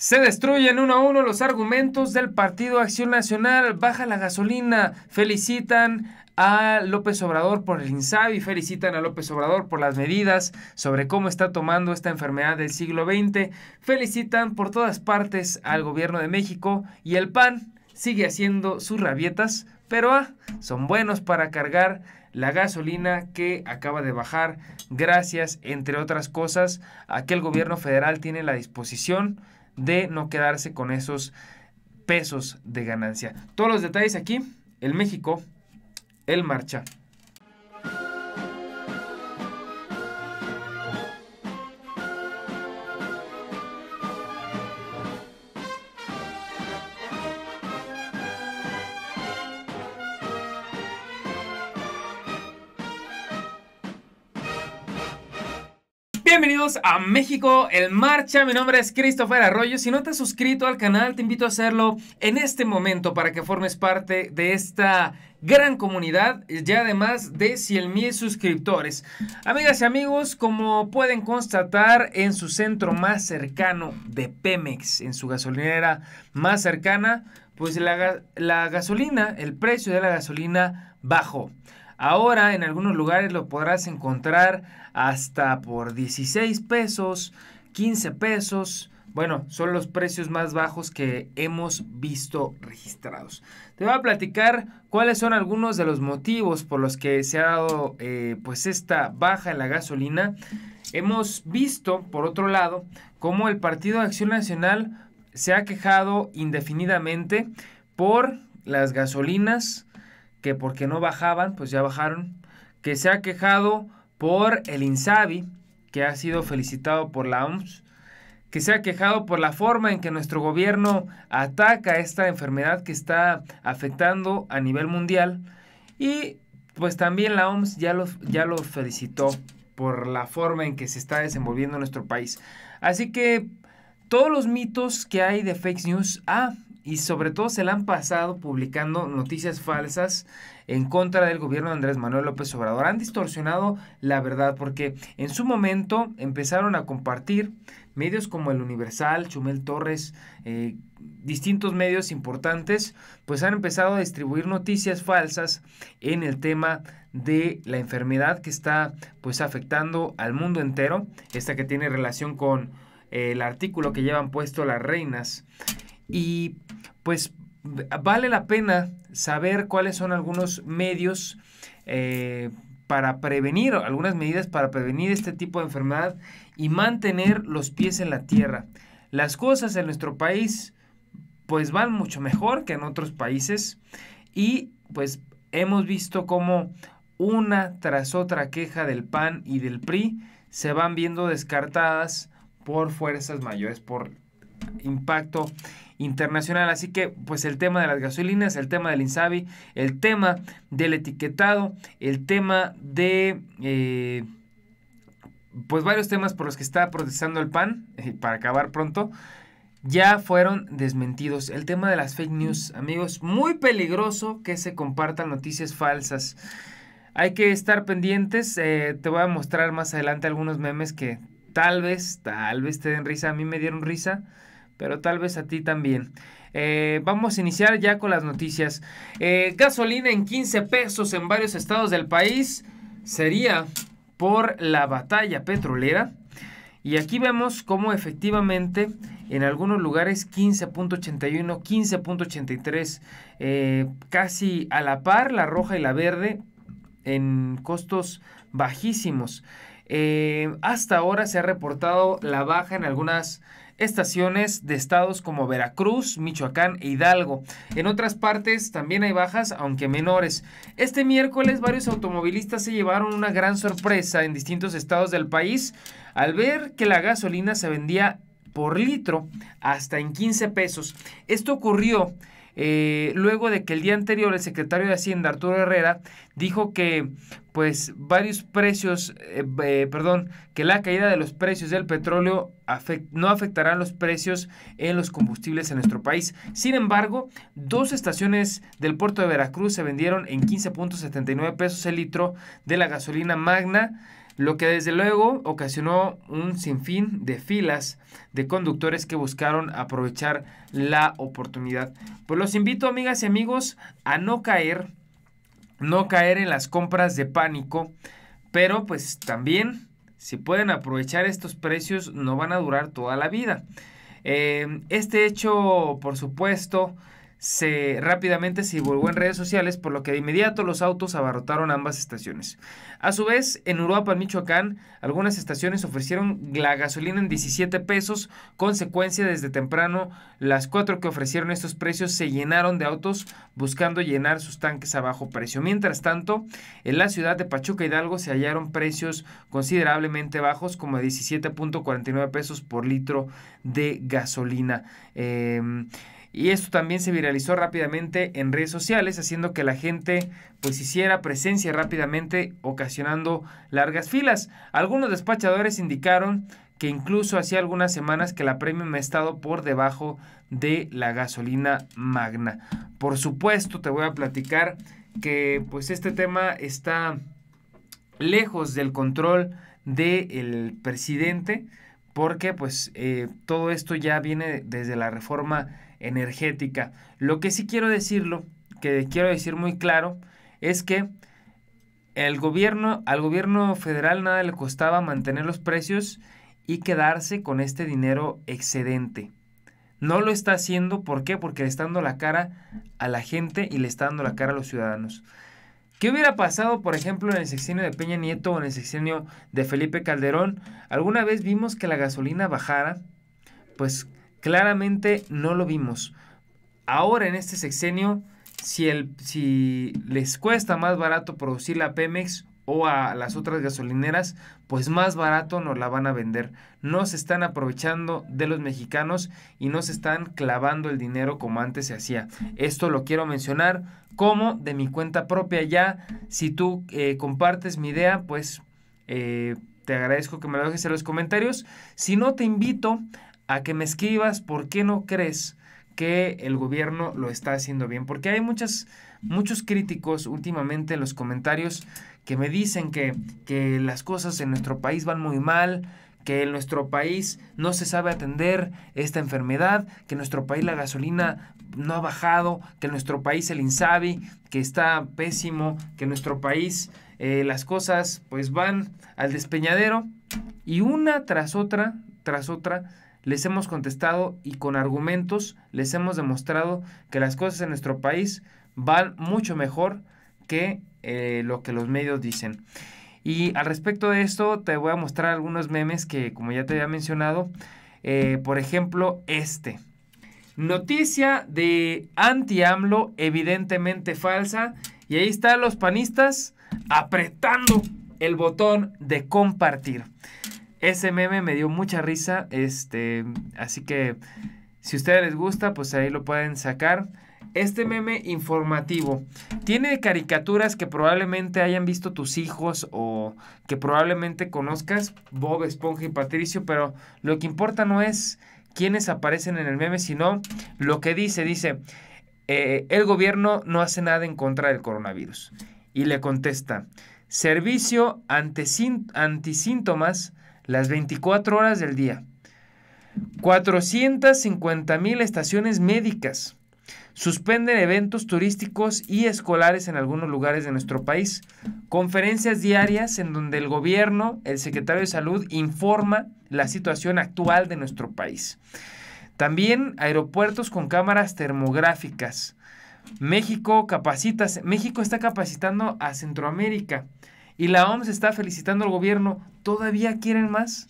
Se destruyen uno a uno los argumentos del Partido Acción Nacional, baja la gasolina, felicitan a López Obrador por el y felicitan a López Obrador por las medidas sobre cómo está tomando esta enfermedad del siglo XX, felicitan por todas partes al gobierno de México y el PAN sigue haciendo sus rabietas, pero ah, son buenos para cargar la gasolina que acaba de bajar gracias, entre otras cosas, a que el gobierno federal tiene la disposición de no quedarse con esos pesos de ganancia. Todos los detalles aquí, el México, el Marcha. Bienvenidos a México en Marcha, mi nombre es Christopher Arroyo. Si no te has suscrito al canal, te invito a hacerlo en este momento para que formes parte de esta gran comunidad, ya además de 100 mil suscriptores. Amigas y amigos, como pueden constatar en su centro más cercano de Pemex, en su gasolinera más cercana, pues la, la gasolina, el precio de la gasolina bajó. Ahora en algunos lugares lo podrás encontrar hasta por 16 pesos, 15 pesos. Bueno, son los precios más bajos que hemos visto registrados. Te voy a platicar cuáles son algunos de los motivos por los que se ha dado eh, pues esta baja en la gasolina. Hemos visto, por otro lado, cómo el Partido de Acción Nacional se ha quejado indefinidamente por las gasolinas, que porque no bajaban, pues ya bajaron, que se ha quejado por el INSABI, que ha sido felicitado por la OMS, que se ha quejado por la forma en que nuestro gobierno ataca esta enfermedad que está afectando a nivel mundial y pues también la OMS ya lo, ya felicitó por la forma en que se está desenvolviendo nuestro país. Así que todos los mitos que hay de fake news, ah, y sobre todo se la han pasado publicando noticias falsas en contra del gobierno de Andrés Manuel López Obrador. Han distorsionado la verdad porque en su momento empezaron a compartir medios como El Universal, Chumel Torres, eh, distintos medios importantes, pues han empezado a distribuir noticias falsas en el tema de la enfermedad que está pues afectando al mundo entero, esta que tiene relación con eh, el artículo que llevan puesto las reinas. Y pues vale la pena saber cuáles son algunos medios eh, para prevenir, algunas medidas para prevenir este tipo de enfermedad y mantener los pies en la tierra. Las cosas en nuestro país pues van mucho mejor que en otros países y pues hemos visto cómo una tras otra queja del PAN y del PRI se van viendo descartadas por fuerzas mayores, por impacto internacional. Así que, pues el tema de las gasolinas, el tema del Insabi, el tema del etiquetado, el tema de... Eh, pues varios temas por los que está protestando el PAN, eh, para acabar pronto, ya fueron desmentidos. El tema de las fake news, amigos, muy peligroso que se compartan noticias falsas. Hay que estar pendientes, eh, te voy a mostrar más adelante algunos memes que tal vez, tal vez te den risa, a mí me dieron risa pero tal vez a ti también. Eh, vamos a iniciar ya con las noticias. Eh, gasolina en 15 pesos en varios estados del país sería por la batalla petrolera. Y aquí vemos cómo efectivamente en algunos lugares 15.81, 15.83, eh, casi a la par la roja y la verde en costos bajísimos. hasta ahora se ha reportado la baja en algunas estaciones de estados como Veracruz, Michoacán e Hidalgo. En otras partes también hay bajas, aunque menores. Este miércoles varios automovilistas se llevaron una gran sorpresa en distintos estados del país al ver que la gasolina se vendía por litro hasta en 15 pesos. Esto ocurrió eh, luego de que el día anterior el secretario de Hacienda, Arturo Herrera, dijo que pues varios precios, eh, eh, perdón, que la caída de los precios del petróleo no afectará los precios en los combustibles en nuestro país. Sin embargo, dos estaciones del puerto de Veracruz se vendieron en 15.79 pesos el litro de la gasolina magna lo que desde luego ocasionó un sinfín de filas de conductores que buscaron aprovechar la oportunidad. Pues los invito, amigas y amigos, a no caer, no caer en las compras de pánico, pero pues también, si pueden aprovechar estos precios, no van a durar toda la vida. Eh, este hecho, por supuesto, se rápidamente se divulgó en redes sociales, por lo que de inmediato los autos abarrotaron ambas estaciones. A su vez, en Uruapan, Michoacán, algunas estaciones ofrecieron la gasolina en 17 pesos, consecuencia desde temprano las cuatro que ofrecieron estos precios se llenaron de autos buscando llenar sus tanques a bajo precio. Mientras tanto, en la ciudad de Pachuca Hidalgo se hallaron precios considerablemente bajos, como 17.49 pesos por litro de gasolina. Em, y esto también se viralizó rápidamente en redes sociales, haciendo que la gente pues hiciera presencia rápidamente, ocasionando largas filas. Algunos despachadores indicaron que incluso hacía algunas semanas que la premium ha estado por debajo de la gasolina magna. Por supuesto, te voy a platicar que pues este tema está lejos del control del el presidente porque pues eh, todo esto ya viene desde la reforma energética. Lo que sí quiero decirlo, que quiero decir muy claro, es que el gobierno, al gobierno federal nada le costaba mantener los precios y quedarse con este dinero excedente. No lo está haciendo, ¿por qué? Porque le está dando la cara a la gente y le está dando la cara a los ciudadanos. ¿Qué hubiera pasado, por ejemplo, en el sexenio de Peña Nieto o en el sexenio de Felipe Calderón? ¿Alguna vez vimos que la gasolina bajara? Pues claramente no lo vimos. Ahora en este sexenio, si, si les cuesta más barato producir la Pemex o a las otras gasolineras, pues más barato nos la van a vender. No se están aprovechando de los mexicanos y no se están clavando el dinero como antes se hacía. Esto lo quiero mencionar como de mi cuenta propia ya. Si tú eh, compartes mi idea, pues eh, te agradezco que me lo dejes en los comentarios. Si no, te invito a que me escribas por qué no crees que el gobierno lo está haciendo bien. Porque hay muchas, muchos críticos últimamente en los comentarios que me dicen que, que las cosas en nuestro país van muy mal, que en nuestro país no se sabe atender esta enfermedad, que en nuestro país la gasolina no ha bajado, que en nuestro país el Insabi, que está pésimo, que en nuestro país eh, las cosas pues van al despeñadero y una tras otra, tras otra, les hemos contestado y con argumentos les hemos demostrado que las cosas en nuestro país van mucho mejor que eh, lo que los medios dicen. Y al respecto de esto, te voy a mostrar algunos memes que, como ya te había mencionado, eh, por ejemplo, este. Noticia de anti-AMLO, evidentemente falsa. Y ahí están los panistas apretando el botón de compartir. Ese meme me dio mucha risa, este, así que si a ustedes les gusta, pues ahí lo pueden sacar. Este meme informativo tiene caricaturas que probablemente hayan visto tus hijos o que probablemente conozcas, Bob, Esponja y Patricio, pero lo que importa no es quiénes aparecen en el meme, sino lo que dice. Dice, eh, el gobierno no hace nada en contra del coronavirus. Y le contesta, servicio antisíntomas las 24 horas del día. 450 mil estaciones médicas suspenden eventos turísticos y escolares en algunos lugares de nuestro país. Conferencias diarias en donde el gobierno, el secretario de salud, informa la situación actual de nuestro país. También aeropuertos con cámaras termográficas. México, capacita, México está capacitando a Centroamérica y la OMS está felicitando al gobierno todavía quieren más.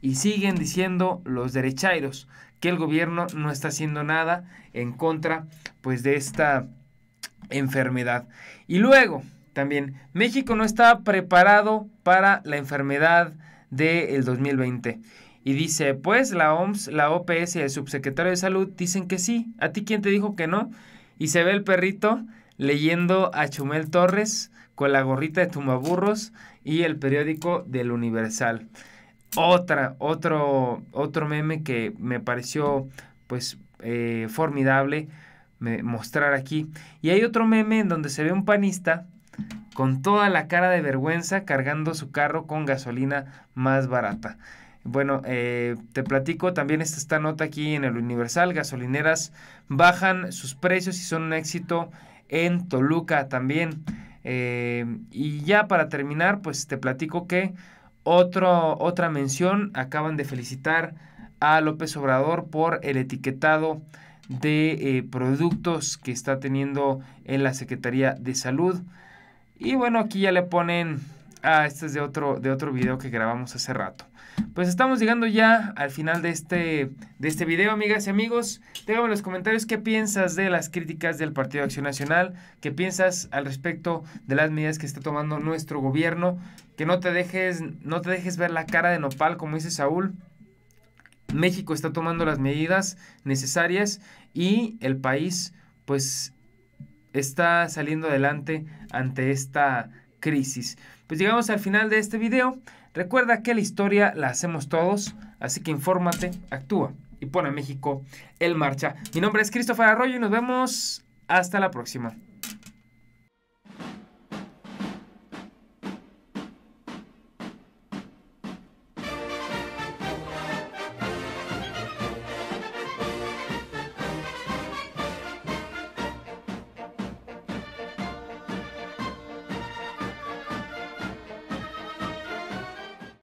Y siguen diciendo los derechairos que el gobierno no está haciendo nada en contra pues de esta enfermedad. Y luego, también, México no está preparado para la enfermedad del 2020. Y dice, pues la OMS, la OPS y el subsecretario de salud dicen que sí. ¿A ti quién te dijo que no? Y se ve el perrito leyendo a Chumel Torres la gorrita de Tumaburros y el periódico del Universal. Otra, otro, otro meme que me pareció pues eh, formidable mostrar aquí. Y hay otro meme en donde se ve un panista con toda la cara de vergüenza cargando su carro con gasolina más barata. Bueno, eh, te platico también esta nota aquí en el Universal. Gasolineras bajan sus precios y son un éxito en Toluca también. Em, y ya para terminar, pues te platico que otra mención, acaban de felicitar a López Obrador por el etiquetado de eh, productos que está teniendo en la Secretaría de Salud. Y bueno, aquí ya le ponen Ah, este es de otro, de otro video que grabamos hace rato. Pues estamos llegando ya al final de este, de este video, amigas y amigos. Déjame en los comentarios qué piensas de las críticas del Partido de Acción Nacional, qué piensas al respecto de las medidas que está tomando nuestro gobierno, que no te dejes, no te dejes ver la cara de nopal, como dice Saúl. México está tomando las medidas necesarias y el país, pues, está saliendo adelante ante esta crisis. Pues llegamos al final de este video. Recuerda que la historia la hacemos todos, así que infórmate, actúa y pone a México en marcha. Mi nombre es Cristóbal Arroyo y nos vemos hasta la próxima.